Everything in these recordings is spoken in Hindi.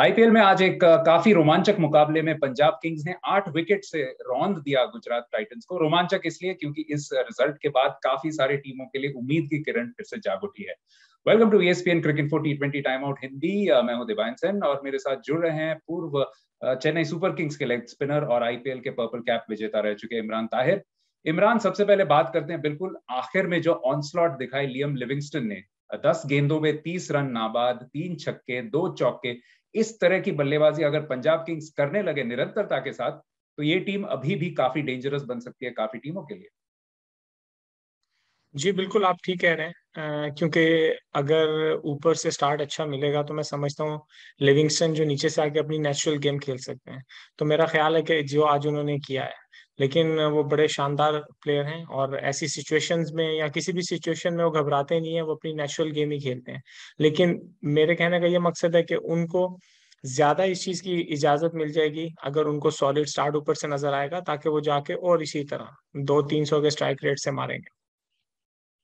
आईपीएल में आज एक काफी रोमांचक मुकाबले में पंजाब किंग्स ने आठ विकेट से रौंद दिया गुजरात टाइटंस को रोमांचक इसलिए क्योंकि इस रिजल्ट के बाद काफी सारी टीमों के लिए उम्मीद की किरण फिर से जाग उठी है welcome to ESPN cricket for T twenty time out Hindi मैं हूं दिवान सेन और मेरे साथ जुड़ रहे हैं पूर्व चेन्नई सुपर किंग्स के लेग स्पिनर और आईपीएल के पर्पल कैप विजेता रह चुके इमरान ताहिर इमरान सबसे पहले बात करते हैं बिल्कुल आखिर में जो ऑनस्लॉट दिखाई लियम लिविंगस्टन ने दस गेंदों में तीस रन नाबाद तीन छक्के दो चौके इस तरह की बल्लेबाजी अगर पंजाब किंग्स करने लगे निरंतरता के साथ तो ये टीम अभी भी काफी डेंजरस बन सकती है काफी टीमों के लिए जी बिल्कुल आप ठीक कह रहे हैं क्योंकि अगर ऊपर से स्टार्ट अच्छा मिलेगा तो मैं समझता हूँ लिविंगस्टन जो नीचे से आके अपनी नेचुरल गेम खेल सकते हैं तो मेरा ख्याल है कि जो आज उन्होंने किया है लेकिन वो बड़े शानदार प्लेयर हैं और ऐसी सिचुएशंस में या किसी भी सिचुएशन में वो घबराते नहीं है वो अपनी नेचुरल गेम ही खेलते हैं लेकिन मेरे कहने का ये मकसद है कि उनको ज्यादा इस चीज की इजाजत मिल जाएगी अगर उनको सॉलिड स्टार्ट ऊपर से नजर आएगा ताकि वो जाके और इसी तरह दो तीन सौ के स्ट्राइक रेट से मारेंगे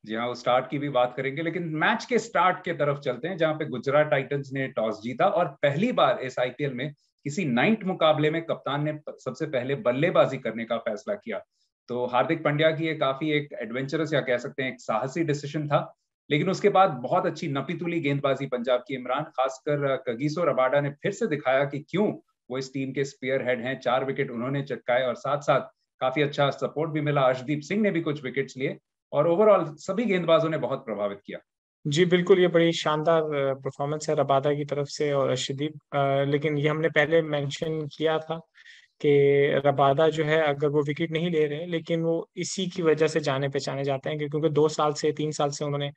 जी हाँ स्टार्ट की भी बात करेंगे लेकिन मैच के स्टार्ट के तरफ चलते हैं जहां पे गुजरात टाइटंस ने टॉस जीता और पहली बार इस आईपीएल में किसी नाइट मुकाबले में कप्तान ने सबसे पहले बल्लेबाजी करने का फैसला किया तो हार्दिक पांड्या की ये काफी एक एडवेंचरस या कह सकते हैं एक साहसी डिसीजन था लेकिन उसके बाद बहुत अच्छी नपीतुली गेंदबाजी पंजाब की इमरान खासकर कगीसो रबाडा ने फिर से दिखाया कि क्यों वो इस टीम के स्पेयर हेड हैं चार विकेट उन्होंने चटकाए और साथ साथ काफी अच्छा सपोर्ट भी मिला अर्शदीप सिंह ने भी कुछ विकेट्स लिए और ओवरऑल सभी गेंदबाजों ने बहुत प्रभावित किया जी बिल्कुल, ये बड़ी शानदार परफॉर्मेंस है रबादा की तरफ से और अर्शदीप लेकिन ये हमने पहले मेंशन किया था कि रबादा जो है अगर वो विकेट नहीं ले रहे हैं, लेकिन वो इसी की वजह से जाने-पहचाने जाते हैं क्योंकि दो साल से तीन साल से उन्होंने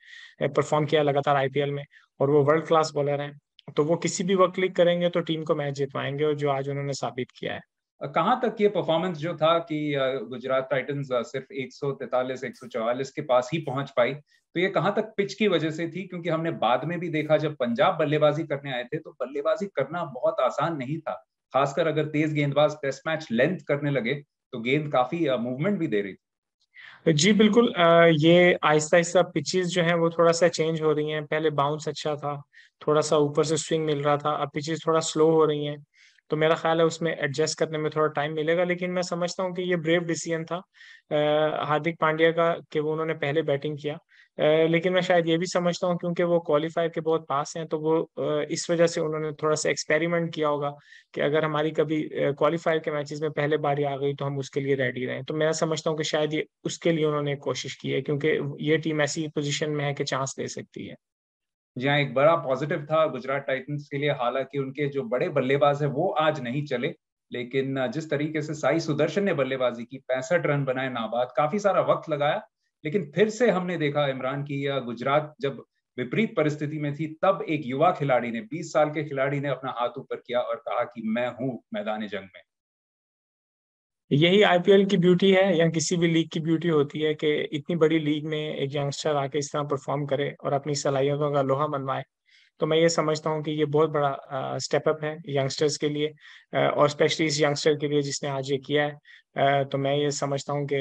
परफॉर्म किया लगातार आईपीएल में और वो वर्ल्ड क्लास बॉलर हैं। तो वो किसी भी वक़्त क्लिक करेंगे तो टीम को मैच जितवाएंगे और जो आज उन्होंने साबित किया है। कहाँ तक ये परफॉर्मेंस जो था कि गुजरात टाइटंस सिर्फ 143 144 के पास ही पहुंच पाई तो ये कहाँ तक पिच की वजह से थी क्योंकि हमने बाद में भी देखा जब पंजाब बल्लेबाजी करने आए थे तो बल्लेबाजी करना बहुत आसान नहीं था खासकर अगर तेज गेंदबाज टेस्ट मैच लेंथ करने लगे तो गेंद काफी मूवमेंट भी दे रही थी जी बिल्कुल ये आहिस्ता आहिस्ता पिचेस जो है वो थोड़ा सा चेंज हो रही हैं पहले बाउंस अच्छा था थोड़ा सा ऊपर से स्विंग मिल रहा था अब पिचेस थोड़ा स्लो हो रही हैं तो मेरा ख्याल है उसमें एडजस्ट करने में थोड़ा टाइम मिलेगा लेकिन मैं समझता हूँ कि ये ब्रेव डिसीजन था हार्दिक पांड्या का कि वो उन्होंने पहले बैटिंग किया लेकिन मैं शायद ये भी समझता हूँ क्योंकि वो क्वालिफायर के बहुत पास हैं तो वो इस वजह से उन्होंने थोड़ा सा एक्सपेरिमेंट किया होगा कि अगर हमारी कभी क्वालिफायर के मैचेस में पहले बारी आ गई तो हम उसके लिए रेडी रहें तो मैं समझता हूँ कि शायद ये उसके लिए उन्होंने कोशिश की है क्योंकि ये टीम ऐसी पोजिशन में है कि चांस दे सकती है जहाँ एक बड़ा पॉजिटिव था गुजरात टाइटंस के लिए हालांकि उनके जो बड़े बल्लेबाज है वो आज नहीं चले लेकिन जिस तरीके से साई सुदर्शन ने बल्लेबाजी की पैंसठ रन बनाए नाबाद काफी सारा वक्त लगाया लेकिन फिर से हमने देखा इमरान की गुजरात जब विपरीत परिस्थिति में थी तब एक युवा खिलाड़ी ने 20 साल के खिलाड़ी ने अपना हाथ ऊपर किया और कहा कि मैं हूं मैदान जंग में यही आईपीएल की ब्यूटी है या किसी भी लीग की ब्यूटी होती है कि इतनी बड़ी लीग में एक यंगस्टर आके इस तरह परफॉर्म करे और अपनी सलाहियतों का लोहा मनवाए तो मैं ये समझता हूँ कि ये बहुत बड़ा स्टेपअप है यंगस्टर्स के लिए और स्पेशली इस यंगस्टर के लिए जिसने आज ये किया है तो मैं ये समझता हूँ कि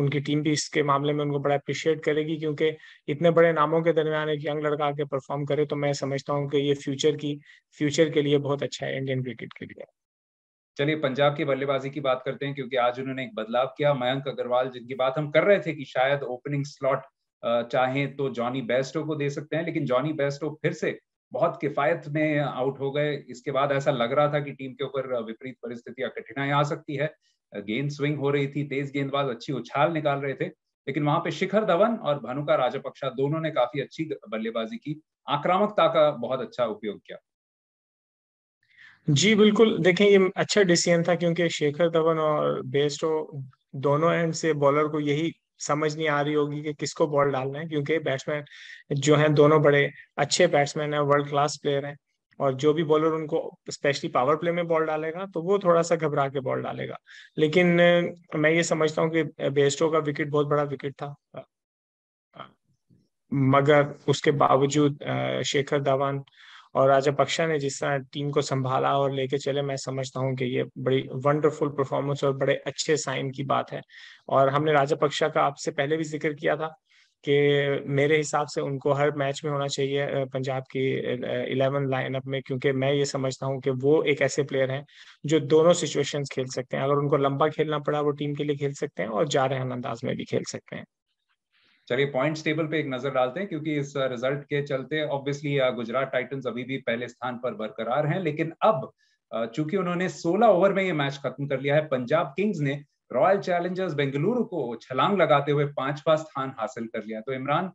उनकी टीम भी इसके मामले में उनको बड़ा अप्रिशिएट करेगी क्योंकि इतने बड़े नामों के दरमियान एक यंग लड़का आके परफॉर्म करे तो मैं समझता हूँ कि ये फ्यूचर की फ्यूचर के लिए बहुत अच्छा है इंडियन क्रिकेट के लिए चलिए पंजाब की बल्लेबाजी की बात करते हैं क्योंकि आज उन्होंने एक बदलाव किया मयंक अग्रवाल जिनकी बात हम कर रहे थे कि शायद ओपनिंग स्लॉट चाहे तो जॉनी बेस्टो को दे सकते हैं लेकिन जॉनी बेस्टो फिर से बहुत किफायत में आउट हो गए इसके बाद ऐसा लग रहा था कि टीम के ऊपर विपरीत परिस्थितियां कठिनाई आ सकती है गेंद स्विंग हो रही थी तेज गेंदबाज अच्छी उछाल निकाल रहे थे लेकिन वहां पे शिखर धवन और भानुका राजपक्षा दोनों ने काफी अच्छी बल्लेबाजी की आक्रामकता का बहुत अच्छा उपयोग किया जी बिल्कुल देखें ये अच्छा डिसीजन था क्योंकि शेखर धवन और बेस्टो तो दोनों एंड से बॉलर को यही समझ नहीं आ रही होगी कि किसको बॉल डालना है क्योंकि बैट्समैन जो हैं दोनों बड़े अच्छे बैट्समैन हैं वर्ल्ड क्लास प्लेयर हैं और जो भी बॉलर उनको स्पेशली पावर प्ले में बॉल डालेगा तो वो थोड़ा सा घबरा के बॉल डालेगा लेकिन मैं ये समझता हूँ कि बेस्टो तो का विकेट बहुत बड़ा विकेट था मगर उसके बावजूद शेखर धवन और राजापक्षा ने जिस तरह टीम को संभाला और लेके चले मैं समझता हूँ कि ये बड़ी वंडरफुल परफॉर्मेंस और बड़े अच्छे साइन की बात है और हमने राजापक्षा का आपसे पहले भी जिक्र किया था कि मेरे हिसाब से उनको हर मैच में होना चाहिए पंजाब की इलेवन लाइनअप में क्योंकि मैं ये समझता हूँ कि वो एक ऐसे प्लेयर हैं जो दोनों सिचुएशंस खेल सकते हैं अगर उनको लंबा खेलना पड़ा वो टीम के लिए खेल सकते हैं और जा रहे अंदाज में भी खेल सकते हैं चलिए पॉइंट्स टेबल पे एक नजर डालते हैं क्योंकि इस रिजल्ट uh, के चलते ऑब्वियसली uh, गुजरात टाइटंस अभी भी पहले स्थान पर बरकरार हैं लेकिन अब uh, चूंकि उन्होंने 16 ओवर में ये मैच खत्म कर लिया है पंजाब किंग्स ने रॉयल चैलेंजर्स बेंगलुरु को छलांग लगाते हुए पांचवा स्थान हासिल कर लिया तो Imran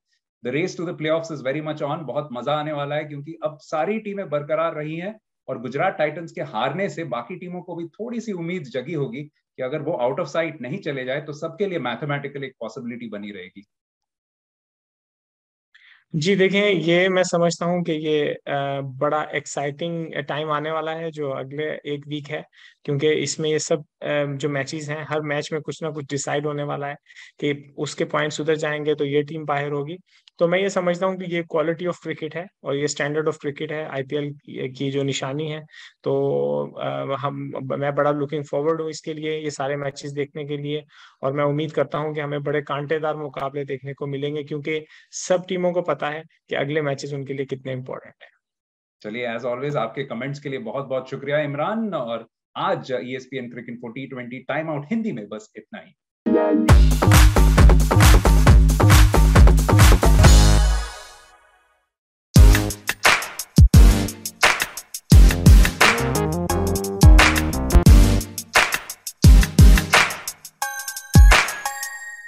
the race to the play is very much on बहुत मजा आने वाला है क्योंकि अब सारी टीमें बरकरार रही हैं और गुजरात टाइटन्स के हारने से बाकी टीमों को भी थोड़ी सी उम्मीद जगी होगी कि अगर वो आउट ऑफ साइट नहीं चले जाए तो सबके लिए मैथमेटिकल एक पॉसिबिलिटी बनी रहेगी जी देखें ये मैं समझता हूँ कि ये बड़ा एक्साइटिंग टाइम आने वाला है जो अगले एक वीक है क्योंकि इसमें ये सब जो मैचेस हैं हर मैच में कुछ ना कुछ डिसाइड होने वाला है कि उसके पॉइंट्स उधर जाएंगे तो ये टीम बाहर होगी तो मैं ये समझता हूँ कि ये क्वालिटी ऑफ क्रिकेट है और ये स्टैंडर्ड ऑफ क्रिकेट है आईपीएल की जो निशानी है तो हम मैं बड़ा लुकिंग फॉरवर्ड हूँ इसके लिए ये सारे मैचेस देखने के लिए और मैं उम्मीद करता हूँ कि हमें बड़े कांटेदार मुकाबले देखने को मिलेंगे क्योंकि सब टीमों को पता है कि अगले मैचेस उनके लिए कितने इंपॉर्टेंट है चलिए एज ऑलवेज आपके कमेंट्स के लिए बहुत बहुत शुक्रिया इमरान और आज ESPN cricket for T twenty time out Hindi में बस इतना ही